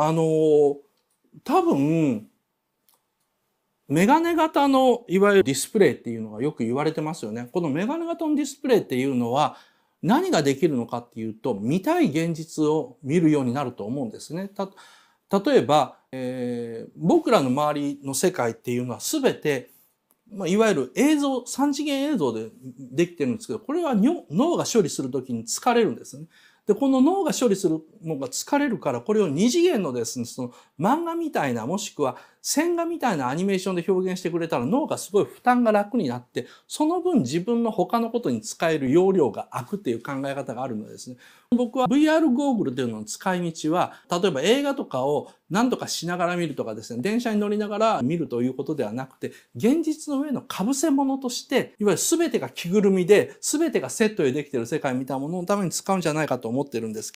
あのー、多分、メガネ型のいわゆるディスプレイっていうのがよく言われてますよね。このメガネ型のディスプレイっていうのは何ができるのかっていうと見たい現実を見るようになると思うんですね。た例えば、えー、僕らの周りの世界っていうのは全て、まあ、いわゆる映像、3次元映像でできてるんですけど、これは脳が処理するときに疲れるんですね。で、この脳が処理するのが疲れるから、これを二次元のですね、その漫画みたいな、もしくは線画みたいなアニメーションで表現してくれたら脳がすごい負担が楽になって、その分自分の他のことに使える容量が空くっていう考え方があるのですね。僕は VR ゴーグルというのの使い道は、例えば映画とかを何とかしながら見るとかですね、電車に乗りながら見るということではなくて、現実の上の被せ物として、いわゆる全てが着ぐるみで、全てがセットでできている世界みたいなもののために使うんじゃないかと思思ってるんです